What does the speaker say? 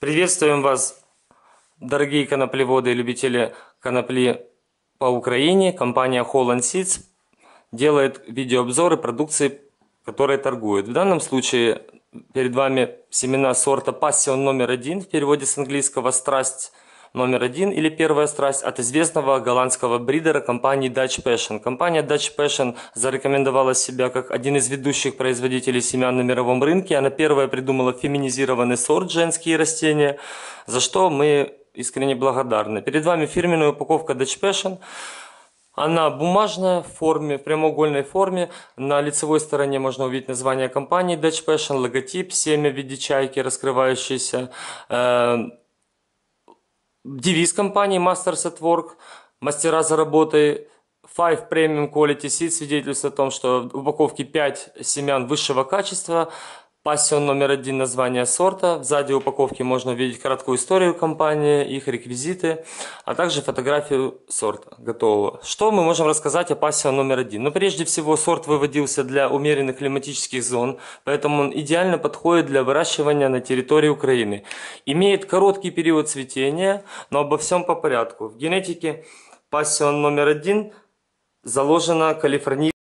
Приветствуем вас, дорогие коноплеводы и любители конопли по Украине. Компания Holland Seeds делает видеообзоры продукции, которые торгует. В данном случае перед вами семена сорта Passion номер один в переводе с английского «страсть», номер один или первая страсть от известного голландского бридера компании Dutch Passion. Компания Dutch Passion зарекомендовала себя как один из ведущих производителей семян на мировом рынке. Она первая придумала феминизированный сорт женские растения, за что мы искренне благодарны. Перед вами фирменная упаковка Dutch Passion. Она бумажная в форме, в прямоугольной форме. На лицевой стороне можно увидеть название компании Dutch Passion, логотип, семя в виде чайки, раскрывающийся. Э, девиз компании Masters at Work – мастера за работой. 5 Premium Quality Seed свидетельствует о том, что в упаковке 5 семян высшего качества – Пассион номер один название сорта. Сзади упаковки можно увидеть краткую историю компании, их реквизиты, а также фотографию сорта готового. Что мы можем рассказать о Пассион номер один? Ну, прежде всего, сорт выводился для умеренных климатических зон, поэтому он идеально подходит для выращивания на территории Украины. Имеет короткий период цветения, но обо всем по порядку. В генетике Пассион номер один заложена калифорния.